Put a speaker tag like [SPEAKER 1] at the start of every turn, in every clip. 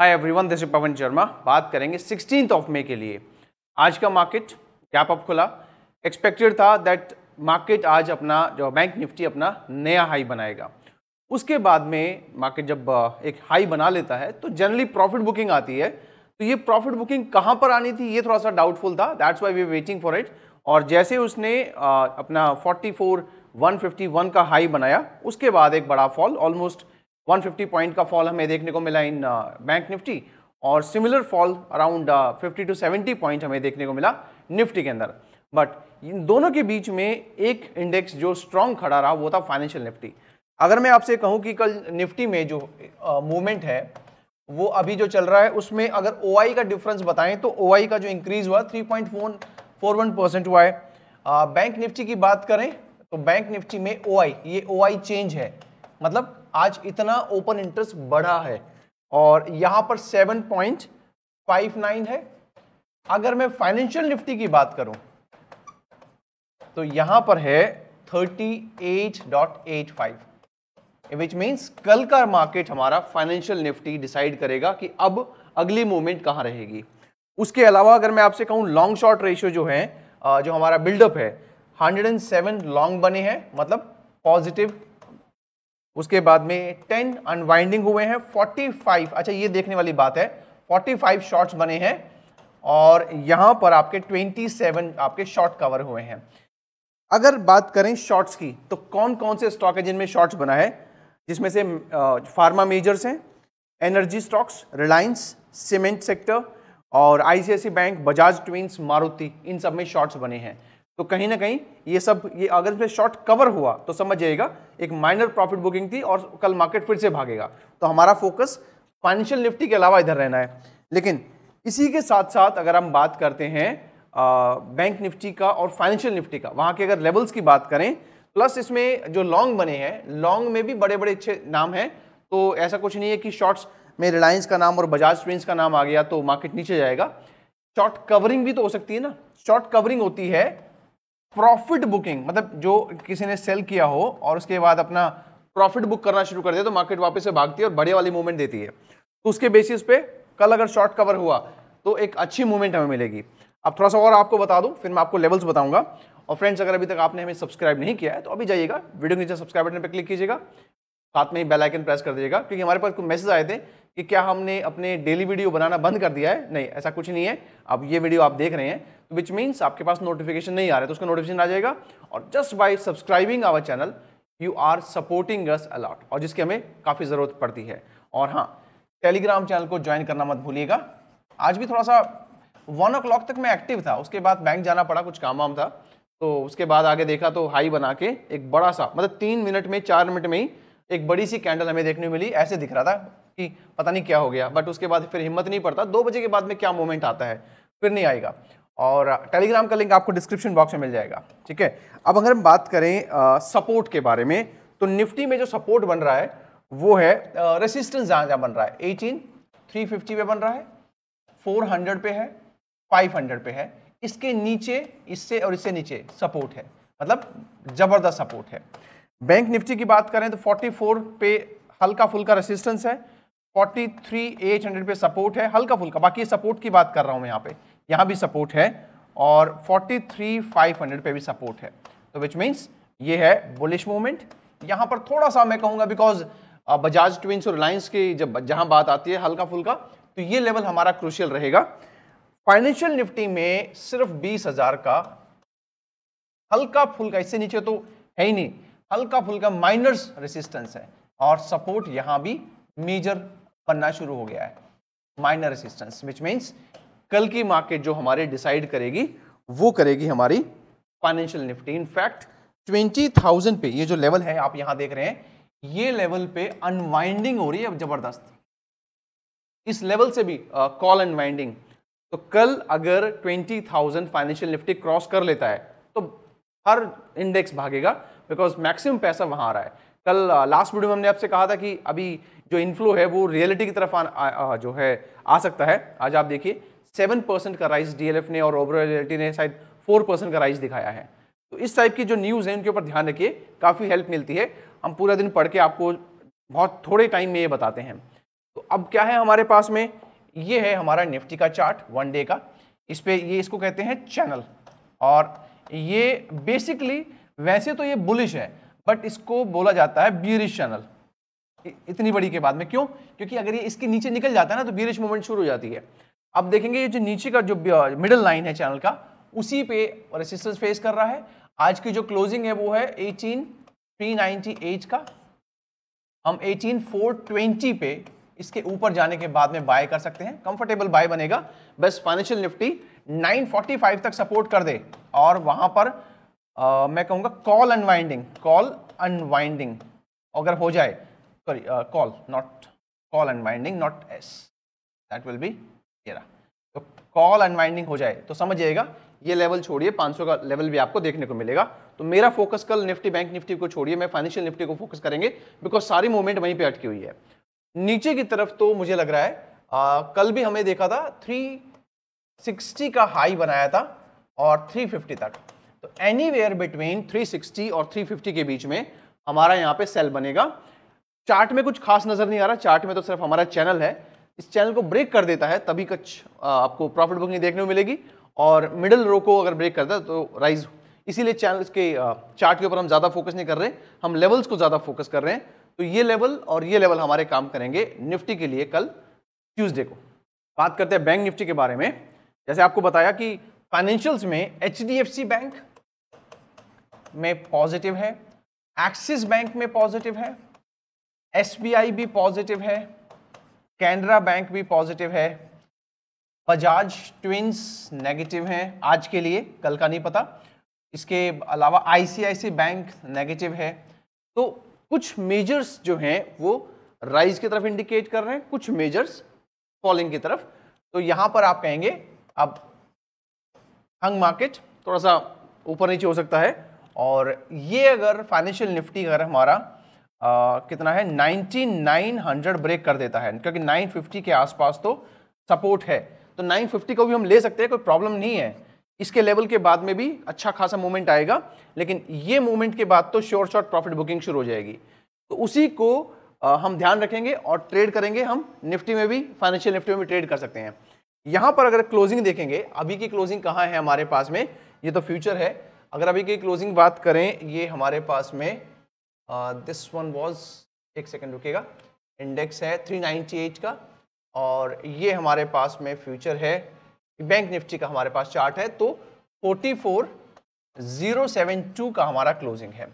[SPEAKER 1] hi everyone this Pawan Sharma बात करेंगे sixteen of May के लिए आज का मार्केट कैप अप खुला एक्सपेक्टेड था दैट मार्केट आज अपना जो बैंक निफ्टी अपना नया हाई बनाएगा उसके बाद में मार्केट जब एक हाई बना लेता है तो जनरली प्रॉफिट बुकिंग आती है तो ये प्रॉफिट बुकिंग कहाँ पर आनी थी ये थोड़ा सा डाउटफुल था that's why we waiting for it और जैसे उसने अपना 44 151 का हाई बनाया उसके बाद एक बड़ा फॉल ऑलमोस्ट 150 पॉइंट का फॉल हमें देखने को मिला इन बैंक निफ्टी और similar fall around 50 to 70 point हमें देखने को मिला निफ्टी के अंदर बट इन दोनों के बीच में एक इंडेक्स जो स्ट्रॉन्ग खड़ा रहा वो था फाइनेंशियल निफ्टी अगर मैं आपसे कहूँ कि कल निफ्टी में जो मूवमेंट uh, है वो अभी जो चल रहा है उसमें अगर ओ का डिफरेंस बताएं तो ओ का जो इंक्रीज हुआ थ्री परसेंट हुआ है बैंक uh, निफ्टी की बात करें तो बैंक निफ्टी में ओ ये ओ चेंज है मतलब आज इतना ओपन इंटरेस्ट बढ़ा है और यहाँ पर 7.59 है अगर मैं फाइनेंशियल निफ्टी की बात करूं तो यहाँ पर है 38.85 विच मीन्स कल का मार्केट हमारा फाइनेंशियल निफ्टी डिसाइड करेगा कि अब अगली मूवमेंट कहाँ रहेगी उसके अलावा अगर मैं आपसे कहूँ लॉन्ग शॉर्ट रेशियो जो है जो हमारा बिल्डअप है 107 लॉन्ग बने हैं मतलब पॉजिटिव उसके बाद में टेन अनवाइंडिंग हुए हैं फोर्टी फाइव अच्छा ये देखने वाली बात है फोर्टी फाइव शॉर्ट्स बने हैं और यहाँ पर आपके ट्वेंटी सेवन आपके शॉर्ट कवर हुए हैं अगर बात करें शॉर्ट्स की तो कौन कौन से स्टॉक है जिनमें शॉर्ट्स बना है जिसमें से फार्मा मेजर्स हैं energy stocks Reliance cement sector और ICICI bank Bajaj twins Maruti इन सब में शॉर्ट्स बने हैं तो कहीं ना कहीं ये सब ये अगर इसमें शॉर्ट कवर हुआ तो समझ जाइएगा एक माइनर प्रॉफिट बुकिंग थी और कल मार्केट फिर से भागेगा तो हमारा फोकस फाइनेंशियल निफ्टी के अलावा इधर रहना है लेकिन इसी के साथ साथ अगर हम बात करते हैं आ, बैंक निफ्टी का और फाइनेंशियल निफ्टी का वहाँ के अगर लेवल्स की बात करें प्लस इसमें जो लॉन्ग बने हैं लॉन्ग में भी बड़े बड़े अच्छे नाम हैं तो ऐसा कुछ नहीं है कि शॉर्ट्स में रिलायंस का नाम और बजाज ट्रेंस का नाम आ गया तो मार्केट नीचे जाएगा शॉर्ट कवरिंग भी तो हो सकती है ना शॉर्ट कवरिंग होती है प्रॉफिट बुकिंग मतलब जो किसी ने सेल किया हो और उसके बाद अपना प्रॉफिट बुक करना शुरू कर दिया तो मार्केट वापस से भागती है और बड़े वाली मूवमेंट देती है तो उसके बेसिस पे कल अगर शॉर्ट कवर हुआ तो एक अच्छी मूवमेंट हमें मिलेगी अब थोड़ा सा और आपको बता दूं फिर मैं आपको लेवल्स बताऊंगा और फ्रेंड्स अगर अभी तक आपने हमें सब्सक्राइब नहीं किया है तो अभी जाइएगा वीडियो नीचे सब्सक्राइब बटन पर क्लिक कीजिएगा साथ में ही बेल आइकन प्रेस कर दीजिएगा क्योंकि हमारे पास कुछ मैसेज आए थे कि क्या हमने अपने डेली वीडियो बनाना बंद कर दिया है नहीं ऐसा कुछ नहीं है अब ये वीडियो आप देख रहे हैं तो विच मीन्स आपके पास नोटिफिकेशन नहीं आ रहा है तो उसका नोटिफिकेशन आ जाएगा और just by subscribing our channel you are supporting us अलॉट और जिसकी हमें काफ़ी ज़रूरत पड़ती है और हाँ टेलीग्राम चैनल को ज्वाइन करना मत भूलिएगा आज भी थोड़ा सा वन ओ तक मैं एक्टिव था उसके बाद बैंक जाना पड़ा कुछ काम वाम था तो उसके बाद आगे देखा तो हाई बना के एक बड़ा सा मतलब तीन मिनट में चार मिनट में ही एक बड़ी सी कैंडल हमें देखने मिली ऐसे दिख रहा था कि पता नहीं क्या हो गया बट उसके बाद फिर हिम्मत नहीं पड़ता दो बजे के बाद में क्या मोमेंट आता है फिर नहीं आएगा और टेलीग्राम uh, का लिंक आपको डिस्क्रिप्शन बॉक्स में मिल जाएगा ठीक है अब अगर हम बात करें सपोर्ट uh, के बारे में तो निफ्टी में जो सपोर्ट बन रहा है वो है रेसिस्टेंस uh, जहाँ जहाँ बन रहा है एटीन थ्री फिफ्टी पे बन रहा है फोर हंड्रेड पे है फाइव हंड्रेड पे है इसके नीचे इससे और इससे नीचे सपोर्ट है मतलब ज़बरदस्त सपोर्ट है बैंक निफ्टी की बात करें तो 44 पे हल्का फुल्का रेसिस्टेंस है 43,800 पे सपोर्ट है हल्का फुल्का बाकी सपोर्ट की बात कर रहा हूं मैं यहाँ पे यहाँ भी सपोर्ट है और 43,500 पे भी सपोर्ट है तो विच मीन्स ये है बुलिश मूवमेंट यहाँ पर थोड़ा सा मैं कहूँगा बिकॉज बजाज ट्विंस और रिलायंस की जब जहाँ बात आती है हल्का फुल्का तो ये लेवल हमारा क्रूशियल रहेगा फाइनेंशियल निफ्टी में सिर्फ बीस हजार का हल्का फुल्का इससे नीचे तो है ही नहीं हल्का फुल्का माइनर्स रेसिस्टेंस है और सपोर्ट यहां भी मेजर बनना शुरू हो गया है माइनर रेसिस्टेंस विच मीन्स कल की मार्केट जो हमारे डिसाइड करेगी वो करेगी हमारी financial Nifty in fact twenty thousand पे ये जो लेवल है आप यहां देख रहे हैं ये लेवल पे अनवाइंडिंग हो रही है ज़बरदस्त इस लेवल से भी कॉल uh, अनवाइंडिंग तो कल अगर twenty thousand financial Nifty cross कर लेता है तो हर इंडेक्स भागेगा बिकॉज मैक्सिमम पैसा वहाँ आ रहा है कल लास्ट वीडियो में हमने आपसे कहा था कि अभी जो इन्फ्लो है वो रियलिटी की तरफ आ, आ, जो है आ सकता है आज आप देखिए सेवन परसेंट का राइस डीएलएफ ने और ओवरऑल रियलिटी ने शायद फोर परसेंट का राइस दिखाया है तो इस टाइप की जो न्यूज़ है उनके ऊपर ध्यान रखिए काफ़ी हेल्प मिलती है हम पूरा दिन पढ़ के आपको बहुत थोड़े टाइम में ये बताते हैं तो अब क्या है हमारे पास में ये है हमारा निफ्टी का चार्ट वन डे का इस पर ये इसको कहते हैं चैनल और ये बेसिकली वैसे तो ये बुलिश है बट इसको बोला जाता है बीरिश चैनल इतनी बड़ी के बाद में क्यों क्योंकि अगर ये इसके नीचे निकल जाता है ना तो बीरिश मूवमेंट शुरू हो जाती है अब देखेंगे ये जो नीचे का जो मिडिल लाइन है चैनल का उसी पे रेसिस्टेंस फेस कर रहा है आज की जो क्लोजिंग है वो है एटीन थ्री नाइनटी 18398 का हम एटीन फोर ट्वेंटी पे इसके ऊपर जाने के बाद में बाय कर सकते हैं कंफर्टेबल बाय बनेगा बस फाइनेंशियल निफ्टी 945 तक सपोर्ट कर दे और वहां पर मैं कहूँगा कॉल अनवाइंडिंग कॉल अनवाइंडिंग अगर हो जाए sorry call not call unwinding not as that will be तेरा तो कॉल अनवाइंडिंग हो जाए तो समझिएगा ये लेवल छोड़िए 500 का लेवल भी आपको देखने को मिलेगा तो मेरा फोकस कल निफ्टी बैंक निफ्टी को छोड़िए मैं फाइनेंशियल निफ्टी को फोकस करेंगे बिकॉज सारी मूवमेंट वहीं पे अटकी हुई है नीचे की तरफ तो मुझे लग रहा है आ, कल भी हमें देखा था 360 का हाई बनाया था और 350 तक तो एनी वेयर बिटवीन 360 और 350 के बीच में हमारा यहाँ पे सेल बनेगा चार्ट में कुछ खास नज़र नहीं आ रहा चार्ट में तो सिर्फ हमारा चैनल है इस चैनल को ब्रेक कर देता है तभी कुछ आपको प्रॉफिट बुकिंग देखने को मिलेगी और मिडिल रो को अगर ब्रेक करता है तो राइज इसीलिए चैनल के चार्ट के ऊपर हम ज़्यादा फोकस नहीं कर रहे हम लेवल्स को ज़्यादा फोकस कर रहे हैं तो ये लेवल और ये लेवल हमारे काम करेंगे निफ्टी के लिए कल ट्यूजडे को बात करते हैं बैंक निफ्टी के बारे में जैसे आपको बताया कि फाइनेंशियल्स में एच बैंक में पॉजिटिव है एक्सिस बैंक में पॉजिटिव है एसबीआई भी पॉजिटिव है कैनरा बैंक भी पॉजिटिव है बजाज ट्विंस नेगेटिव हैं आज के लिए कल का नहीं पता इसके अलावा आईसीआईसी बैंक नेगेटिव है तो कुछ मेजर्स जो हैं वो राइज की तरफ इंडिकेट कर रहे हैं कुछ मेजर्स फॉलिंग की तरफ तो यहाँ पर आप कहेंगे अब हंग मार्केट थोड़ा सा ऊपर नीचे हो सकता है और ये अगर फाइनेंशियल निफ्टी अगर हमारा आ, कितना है 9900 ब्रेक कर देता है क्योंकि 950 के आसपास तो सपोर्ट है तो 950 को भी हम ले सकते हैं कोई प्रॉब्लम नहीं है इसके लेवल के बाद में भी अच्छा खासा मूवमेंट आएगा लेकिन ये मूवमेंट के बाद तो शॉर्ट शॉर्ट प्रॉफिट बुकिंग शुरू हो जाएगी तो उसी को हम ध्यान रखेंगे और ट्रेड करेंगे हम निफ्टी में भी फाइनेंशियल निफ्टी में भी ट्रेड कर सकते हैं यहाँ पर अगर क्लोजिंग देखेंगे अभी की क्लोजिंग कहाँ है हमारे पास में ये तो फ्यूचर है अगर अभी की क्लोजिंग बात करें ये हमारे पास में दिस वन वॉज एक सेकेंड रुकेगा इंडेक्स है 398 का और ये हमारे पास में फ्यूचर है बैंक निफ्टी का हमारे पास चार्ट है तो 44072 का हमारा क्लोजिंग है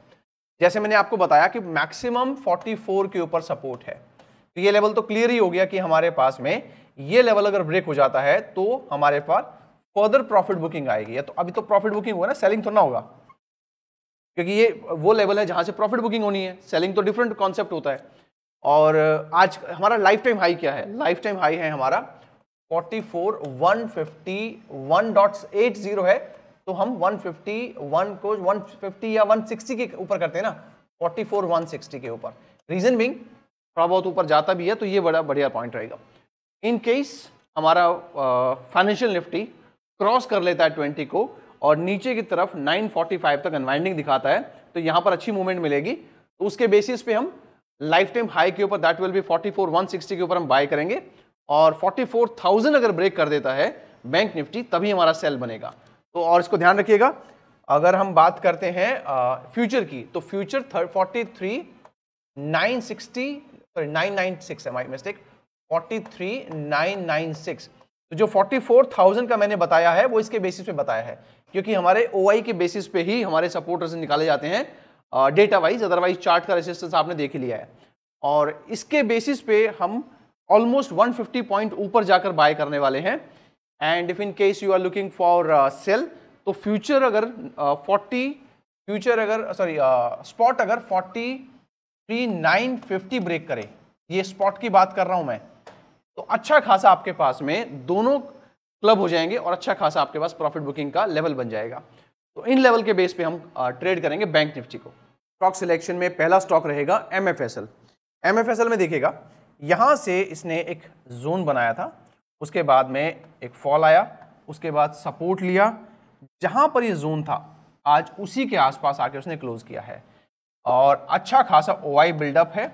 [SPEAKER 1] जैसे मैंने आपको बताया कि मैक्सिमम 44 के ऊपर सपोर्ट है तो ये लेवल तो क्लियर ही हो गया कि हमारे पास में ये लेवल अगर ब्रेक हो जाता है तो हमारे पास फर्दर प्रॉफिट बुकिंग आएगी या तो अभी तो प्रॉफिट बुकिंग हुआ ना सेलिंग थोड़ा तो होगा क्योंकि ये वो लेवल है जहाँ से प्रॉफिट बुकिंग होनी है सेलिंग तो डिफरेंट कॉन्सेप्ट होता है और आज हमारा लाइफ टाइम हाई क्या है लाइफ टाइम हाई है हमारा एट जीरो है तो हम 151 को 150 या 160 के ऊपर करते हैं ना वन सिक्सटी के ऊपर रीजन बिंग थोड़ा बहुत ऊपर जाता भी है तो ये बड़ा बढ़िया पॉइंट रहेगा इन केस हमारा फाइनेंशियल निफ्टी क्रॉस कर लेता है ट्वेंटी को और नीचे की तरफ नाइन फोर्टी फाइव तक अनवाइंडिंग दिखाता है तो यहाँ पर अच्छी मूवमेंट मिलेगी तो उसके बेसिस पे हम लाइफ टाइम हाई के ऊपर दैट विल बी सिक्सटी के ऊपर हम बाय करेंगे और फोर्टी फोर थाउजेंड अगर ब्रेक कर देता है बैंक निफ्टी तभी हमारा सेल बनेगा तो और इसको ध्यान रखिएगा अगर हम बात करते हैं फ्यूचर की तो future forty three nine sixty sorry nine nine six है my mistake forty three nine nine six तो जो 44,000 का मैंने बताया है वो इसके बेसिस पे बताया है क्योंकि हमारे ओ के बेसिस पे ही हमारे सपोर्टर्स निकाले जाते हैं डेटा वाइज अदरवाइज चार्ट का रेजिस्टेंस आपने देख लिया है और इसके बेसिस पे हम ऑलमोस्ट 150 पॉइंट ऊपर जाकर बाय करने वाले हैं and if in case you are looking for sell तो फ्यूचर अगर फोर्टी uh, फ्यूचर अगर सॉरी स्पॉट uh, अगर forty three nine fifty break करे ये स्पॉट की बात कर रहा हूँ मैं तो अच्छा खासा आपके पास में दोनों क्लब हो जाएंगे और अच्छा खासा आपके पास प्रॉफिट बुकिंग का लेवल बन जाएगा तो इन लेवल के बेस पे हम ट्रेड करेंगे बैंक निफ्टी को स्टॉक सिलेक्शन में पहला स्टॉक रहेगा M F S L M F S L में देखेगा यहाँ से इसने एक जोन बनाया था उसके बाद में एक फॉल आया उसके बाद सपोर्ट लिया जहाँ पर ये जोन था आज उसी के आसपास आके उसने क्लोज़ किया है और अच्छा खासा ओ आई बिल्डअप है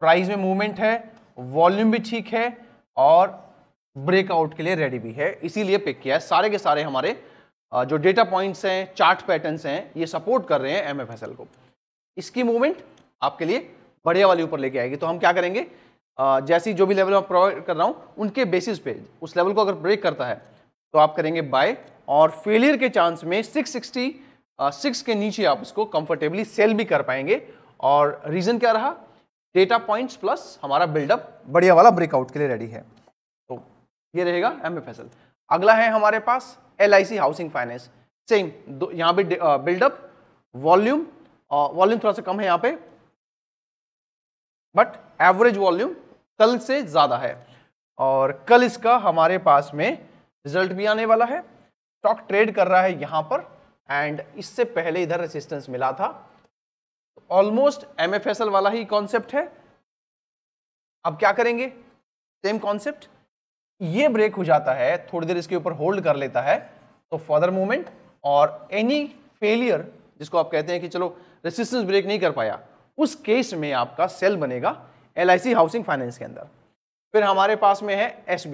[SPEAKER 1] प्राइस में मूवमेंट है वॉल्यूम भी ठीक है और ब्रेकआउट के लिए रेडी भी है इसीलिए पिक किया है सारे के सारे हमारे जो डेटा पॉइंट्स हैं चार्ट पैटर्न्स हैं ये सपोर्ट कर रहे हैं एम को इसकी मूवमेंट आपके लिए बढ़िया वाली ऊपर लेके आएगी तो हम क्या करेंगे जैसी जो भी लेवल मैं प्रोवाइड कर रहा हूँ उनके बेसिस पे उस लेवल को अगर ब्रेक करता है तो आप करेंगे बाय और फेलियर के चांस में सिक्सटी सिक्स के नीचे आप उसको कंफर्टेबली सेल भी कर पाएंगे और रीज़न क्या रहा डेटा पॉइंट्स प्लस हमारा बिल्डअप बढ़िया वाला ब्रेकआउट के लिए रेडी है तो ये रहेगा एम एफ अगला है हमारे पास एल हाउसिंग फाइनेंस सेम यहाँ भी बिल्डअप वॉल्यूम वॉल्यूम थोड़ा सा कम है यहाँ पे बट एवरेज वॉल्यूम कल से ज़्यादा है और कल इसका हमारे पास में रिजल्ट भी आने वाला है स्टॉक ट्रेड कर रहा है यहाँ पर एंड इससे पहले इधर रेसिस्टेंस मिला था almost M F S L वाला ही कॉन्सेप्ट है अब क्या करेंगे सेम कॉन्सेप्ट ये ब्रेक हो जाता है थोड़ी देर इसके ऊपर होल्ड कर लेता है तो फर्दर मूवमेंट और एनी फेलियर जिसको आप कहते हैं कि चलो रेसिस्टेंस ब्रेक नहीं कर पाया उस केस में आपका सेल बनेगा एल हाउसिंग फाइनेंस के अंदर फिर हमारे पास में है एस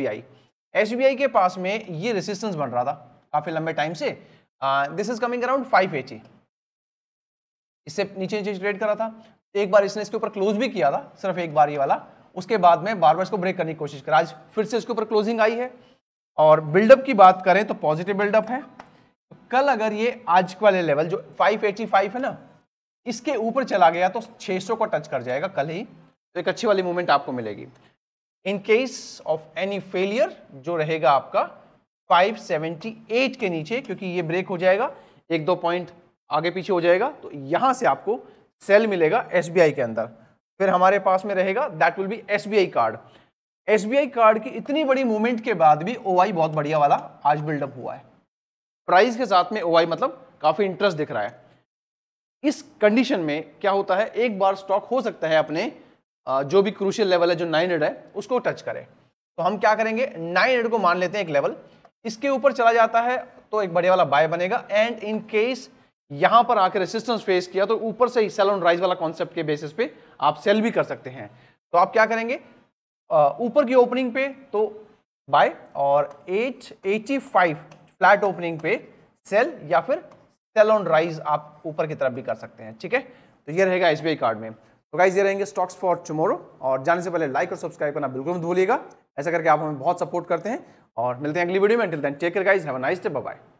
[SPEAKER 1] बी के पास में ये रेसिस्टेंस बन रहा था काफ़ी लंबे टाइम से this is coming around five H इससे नीचे नीचे ट्रेड करा था एक बार इसने इसके ऊपर क्लोज भी किया था सिर्फ एक बार ये वाला उसके बाद में बार बार इसको ब्रेक करने की कोशिश करा आज फिर से इसके ऊपर क्लोजिंग आई है और बिल्डअप की बात करें तो पॉजिटिव बिल्डअप है तो कल अगर ये आज वाले लेवल जो 585 है ना इसके ऊपर चला गया तो 600 को टच कर जाएगा कल ही तो एक अच्छी वाली मूवमेंट आपको मिलेगी in case of any failure जो रहेगा आपका 578 के नीचे क्योंकि ये ब्रेक हो जाएगा एक दो पॉइंट आगे पीछे हो जाएगा तो यहाँ से आपको सेल मिलेगा एस के अंदर फिर हमारे पास में रहेगा that will be S card S card की इतनी बड़ी मूवमेंट के बाद भी ओ बहुत बढ़िया वाला आज बिल्डअप हुआ है प्राइस के साथ में ओ मतलब काफ़ी इंटरेस्ट दिख रहा है इस कंडीशन में क्या होता है एक बार स्टॉक हो सकता है अपने जो भी क्रूशियल लेवल है जो 900 है उसको टच करे तो हम क्या करेंगे 900 को मान लेते हैं एक लेवल इसके ऊपर चला जाता है तो एक बढ़िया वाला बाय बनेगा एंड इन केस यहां पर आकर रेसिस्टेंस फेस किया तो ऊपर से ही सेल ऑन राइज वाला कॉन्सेप्ट के बेसिस पे आप सेल भी कर सकते हैं तो आप क्या करेंगे ऊपर की ओपनिंग पे तो बाय और एटी फाइव फ्लैट ओपनिंग पे सेल या फिर सेल ऑन राइज आप ऊपर की तरफ भी कर सकते हैं ठीक है तो ये रहेगा एस कार्ड में तो गाइज ये रहेंगे स्टॉक्स फॉर टुमोरो और जाने से पहले लाइक और सब्सक्राइब करना बिल्कुल भूलिएगा ऐसा करके आप हमें बहुत सपोर्ट करते हैं और मिलते हैं अगली वीडियो में till then take care guys have a nice day bye